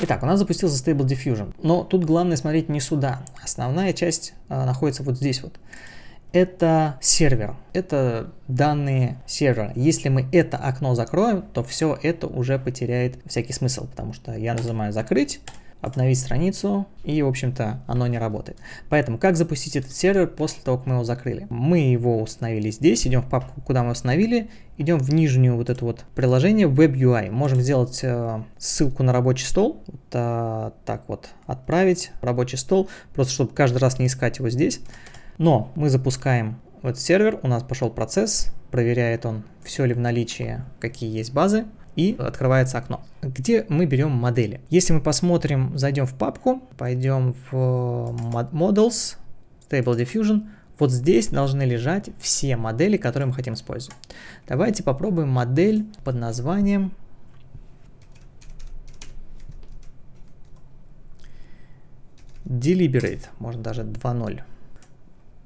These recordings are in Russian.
Итак, у нас запустился Stable Diffusion, но тут главное смотреть не сюда. Основная часть а, находится вот здесь вот. Это сервер, это данные сервера. Если мы это окно закроем, то все это уже потеряет всякий смысл, потому что я нажимаю «Закрыть», обновить страницу, и, в общем-то, оно не работает. Поэтому, как запустить этот сервер после того, как мы его закрыли? Мы его установили здесь, идем в папку, куда мы установили, идем в нижнюю вот это вот приложение Web UI. Можем сделать э, ссылку на рабочий стол, вот, э, так вот, отправить рабочий стол, просто чтобы каждый раз не искать его здесь. Но мы запускаем вот сервер, у нас пошел процесс, проверяет он, все ли в наличии, какие есть базы и открывается окно, где мы берем модели. Если мы посмотрим, зайдем в папку, пойдем в э, Models, Stable Diffusion, вот здесь должны лежать все модели, которые мы хотим использовать. Давайте попробуем модель под названием Deliberate, можно даже 2.0.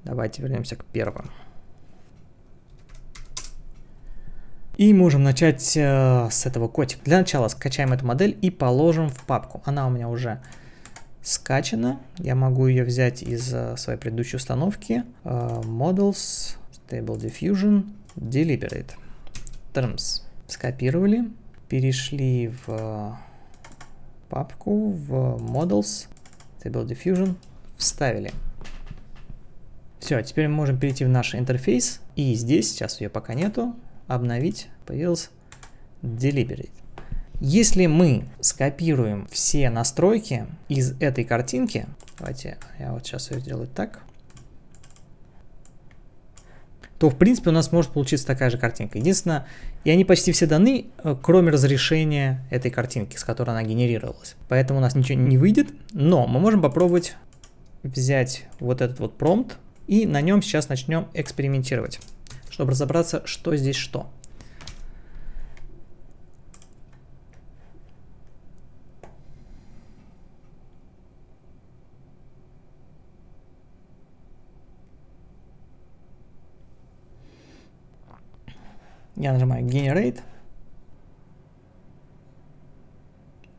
Давайте вернемся к первому. И можем начать э, с этого котика. Для начала скачаем эту модель и положим в папку. Она у меня уже скачана. Я могу ее взять из э, своей предыдущей установки. Э, models, Stable Diffusion, Deliberate. Terms. Скопировали. Перешли в э, папку, в Models, Stable Diffusion. Вставили. Все, теперь мы можем перейти в наш интерфейс. И здесь, сейчас ее пока нету, обновить, появилась Deliberate. Если мы скопируем все настройки из этой картинки, давайте я вот сейчас ее сделаю так, то в принципе у нас может получиться такая же картинка. Единственное, и они почти все даны, э, кроме разрешения этой картинки, с которой она генерировалась. Поэтому у нас ничего не выйдет, но мы можем попробовать взять вот этот вот промпт и на нем сейчас начнем экспериментировать чтобы разобраться, что здесь что. Я нажимаю Generate.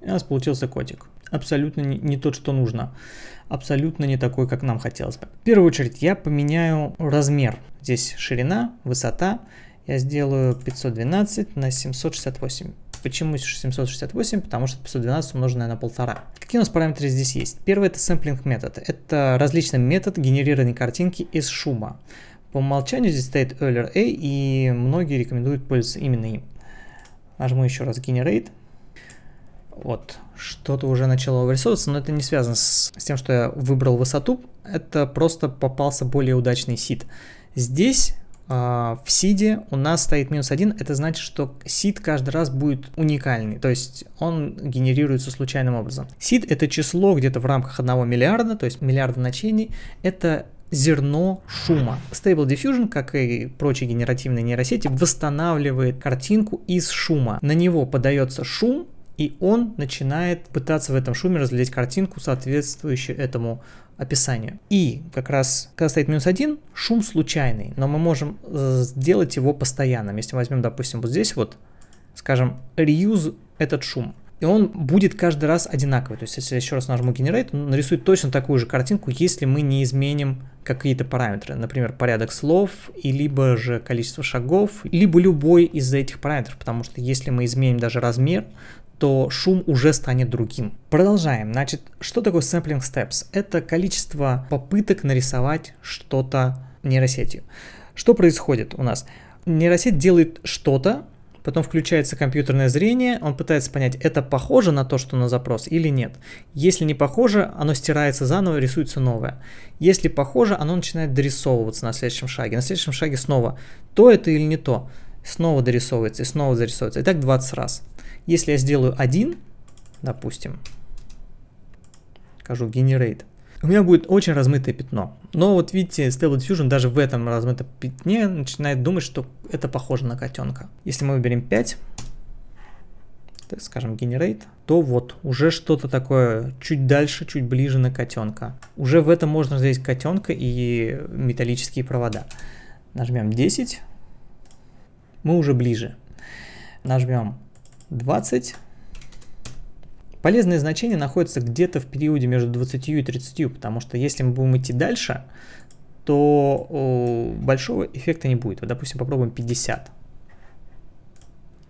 И у нас получился котик абсолютно не, не тот, что нужно. Абсолютно не такой, как нам хотелось бы. В первую очередь я поменяю размер. Здесь ширина, высота. Я сделаю 512 на 768. Почему 768? Потому что 512 умноженное на полтора. Какие у нас параметры здесь есть? Первый это сэмплинг метод. Это различный метод генерирования картинки из шума. По умолчанию здесь стоит Euler A, и многие рекомендуют пользоваться именно им. Нажму еще раз Generate. Вот, что-то уже начало вырисовываться, но это не связано с, с тем, что я выбрал высоту, это просто попался более удачный сид. Здесь а, в сиде у нас стоит минус 1, это значит, что сид каждый раз будет уникальный, то есть он генерируется случайным образом. Сид это число где-то в рамках 1 миллиарда, то есть миллиард значений, это зерно шума. Stable Diffusion, как и прочие генеративные нейросети, восстанавливает картинку из шума. На него подается шум, и он начинает пытаться в этом шуме разглядеть картинку, соответствующую этому описанию. И как раз, когда стоит минус один, шум случайный, но мы можем э, сделать его постоянным. Если возьмем, допустим, вот здесь вот, скажем, reuse этот шум, и он будет каждый раз одинаковый. То есть, если я еще раз нажму Generate, он нарисует точно такую же картинку, если мы не изменим какие-то параметры. Например, порядок слов, и либо же количество шагов, либо любой из этих параметров. Потому что если мы изменим даже размер, то шум уже станет другим. Продолжаем. Значит, что такое sampling steps? Это количество попыток нарисовать что-то нейросетью. Что происходит у нас? Нейросеть делает что-то, потом включается компьютерное зрение, он пытается понять, это похоже на то, что на запрос или нет. Если не похоже, оно стирается заново, рисуется новое. Если похоже, оно начинает дорисовываться на следующем шаге. На следующем шаге снова то это или не то. Снова дорисовывается и снова зарисовывается. И так 20 раз. Если я сделаю один, допустим, скажу generate, у меня будет очень размытое пятно. Но вот видите, Stable Diffusion даже в этом размытом пятне начинает думать, что это похоже на котенка. Если мы выберем 5, так скажем, Generate, то вот уже что-то такое чуть дальше, чуть ближе на котенка. Уже в этом можно взять котенка и металлические провода. Нажмем 10, мы уже ближе. Нажмем 20. Полезные значения находятся где-то в периоде между 20 и 30, потому что если мы будем идти дальше, то большого эффекта не будет. Вот, допустим, попробуем 50.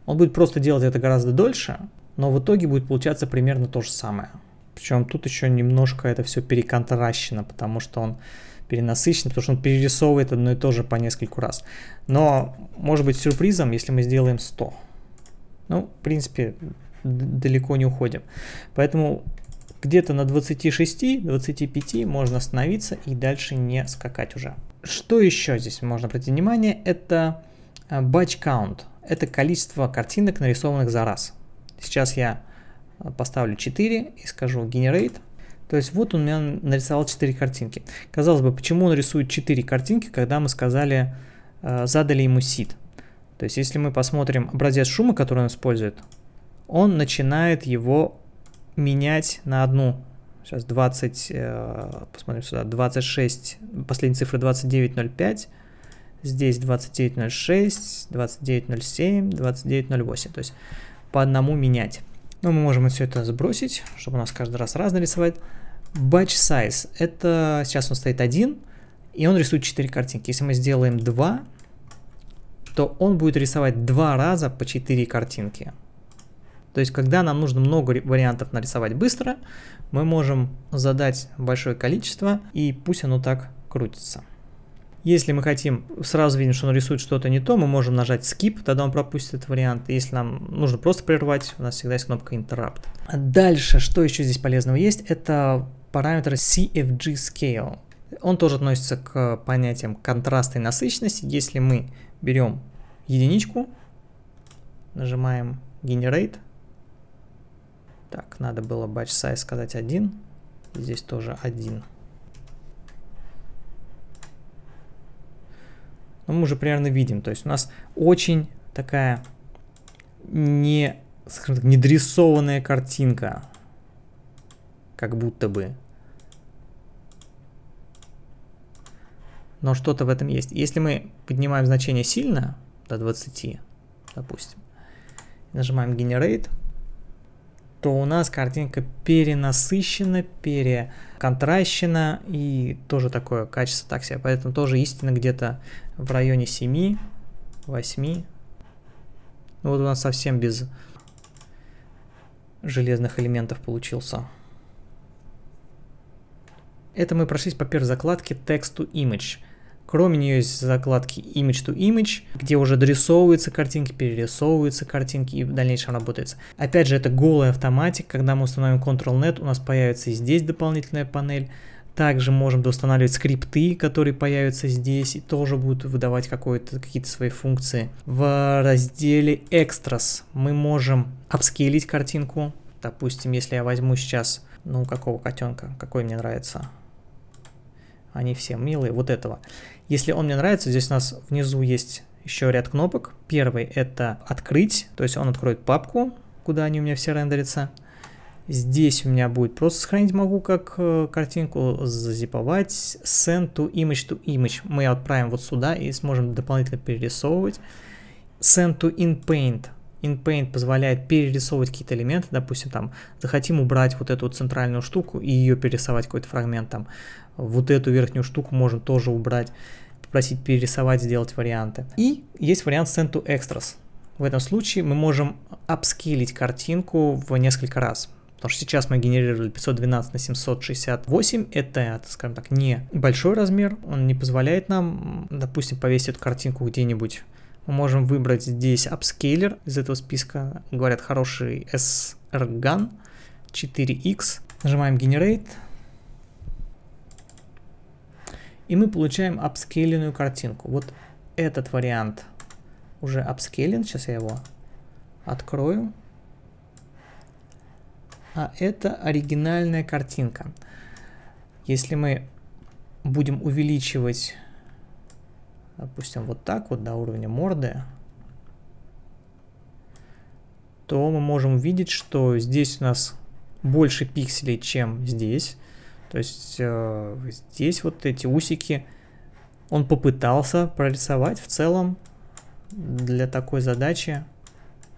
Он будет просто делать это гораздо дольше, но в итоге будет получаться примерно то же самое. Причем тут еще немножко это все переконтращено, потому что он перенасыщен, потому что он перерисовывает одно и то же по нескольку раз. Но может быть сюрпризом, если мы сделаем 100. Ну, в принципе, далеко не уходим. Поэтому где-то на 26-25 можно остановиться и дальше не скакать уже. Что еще здесь можно обратить внимание, это а, batch count. Это количество картинок, нарисованных за раз. Сейчас я а, поставлю 4 и скажу generate. То есть вот он у меня нарисовал 4 картинки. Казалось бы, почему он рисует 4 картинки, когда мы сказали, а, задали ему seed. То есть если мы посмотрим образец шума, который он использует, он начинает его менять на одну. Сейчас 20, э, посмотрим сюда, 26, последние цифры 2905, здесь 2906, 2907, 2908. То есть по одному менять. Но ну, мы можем все это сбросить, чтобы у нас каждый раз разно нарисовать. Batch size. Это сейчас он стоит один, и он рисует 4 картинки. Если мы сделаем 2, что он будет рисовать два раза по 4 картинки. То есть, когда нам нужно много вариантов нарисовать быстро, мы можем задать большое количество, и пусть оно так крутится. Если мы хотим, сразу видим, что он рисует что-то не то, мы можем нажать Skip, тогда он пропустит этот вариант. Если нам нужно просто прервать, у нас всегда есть кнопка Interrupt. Дальше, что еще здесь полезного есть, это параметр CFG Scale. Он тоже относится к понятиям контраста и насыщенности. Если мы берем единичку, нажимаем Generate. Так, надо было batch size сказать 1. Здесь тоже 1. Но ну, мы уже примерно видим. То есть у нас очень такая не, скажем так, недорисованная картинка. Как будто бы. но что-то в этом есть. Если мы поднимаем значение сильно, до 20, допустим, нажимаем Generate, то у нас картинка перенасыщена, переконтращена и тоже такое качество так себе. Поэтому тоже истина где-то в районе 7, 8. Ну, вот у нас совсем без железных элементов получился. Это мы прошлись по первой закладке тексту image. Кроме нее есть закладки Image to Image, где уже дорисовываются картинки, перерисовываются картинки и в дальнейшем работается. Опять же, это голый автоматик. Когда мы установим Ctrl-Net, у нас появится и здесь дополнительная панель. Также можем доустанавливать скрипты, которые появятся здесь и тоже будут выдавать какие-то свои функции. В разделе Extras мы можем обскейлить картинку. Допустим, если я возьму сейчас, ну, какого котенка, какой мне нравится, они все милые, вот этого. Если он мне нравится, здесь у нас внизу есть еще ряд кнопок. Первый это открыть, то есть он откроет папку, куда они у меня все рендерятся. Здесь у меня будет просто сохранить могу как э, картинку, зазиповать, send to image to image. Мы отправим вот сюда и сможем дополнительно перерисовывать. Send to in paint InPaint позволяет перерисовывать какие-то элементы, допустим, там, захотим убрать вот эту центральную штуку и ее перерисовать какой-то фрагмент, там, вот эту верхнюю штуку можем тоже убрать, попросить перерисовать, сделать варианты. И есть вариант Send to Extras. В этом случае мы можем апскилить картинку в несколько раз. Потому что сейчас мы генерировали 512 на 768. Это, скажем так, не большой размер. Он не позволяет нам, допустим, повесить эту картинку где-нибудь мы можем выбрать здесь апскейлер из этого списка. Говорят, хороший SRGAN 4X. Нажимаем Generate. И мы получаем апскейленную картинку. Вот этот вариант уже апскейлен. Сейчас я его открою. А это оригинальная картинка. Если мы будем увеличивать допустим, вот так вот до уровня морды, то мы можем видеть, что здесь у нас больше пикселей, чем здесь. То есть э, здесь вот эти усики он попытался прорисовать в целом для такой задачи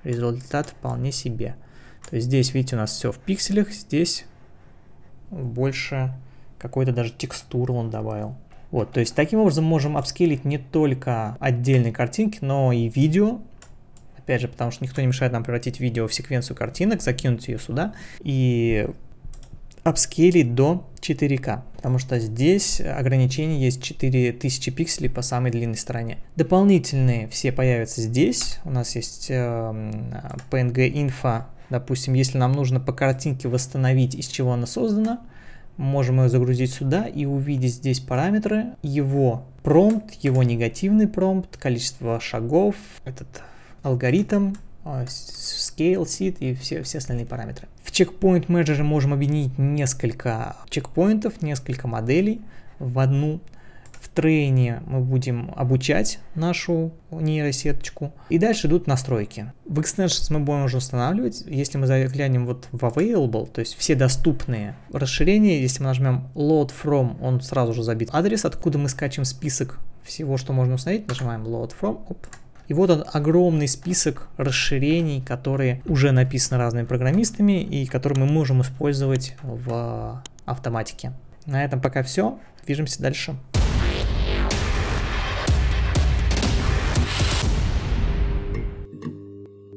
результат вполне себе. То есть здесь, видите, у нас все в пикселях, здесь больше какой-то даже текстуры он добавил. Вот, то есть таким образом можем обскейлить не только отдельные картинки, но и видео. Опять же, потому что никто не мешает нам превратить видео в секвенцию картинок, закинуть ее сюда и обскейлить до 4К, потому что здесь ограничение есть 4000 пикселей по самой длинной стороне. Дополнительные все появятся здесь. У нас есть э, эм, PNG-инфа, допустим, если нам нужно по картинке восстановить, из чего она создана, можем ее загрузить сюда и увидеть здесь параметры, его промпт, его негативный промпт, количество шагов, этот алгоритм, а, scale, seed и все, все остальные параметры. В checkpoint менеджере можем объединить несколько чекпоинтов, несколько моделей в одну в трейне мы будем обучать нашу нейросеточку. И дальше идут настройки. В Extensions мы будем уже устанавливать. Если мы заглянем вот в Available, то есть все доступные расширения, если мы нажмем Load From, он сразу же забит адрес, откуда мы скачем список всего, что можно установить. Нажимаем Load From. Оп. И вот он огромный список расширений, которые уже написаны разными программистами и которые мы можем использовать в автоматике. На этом пока все. Движемся дальше.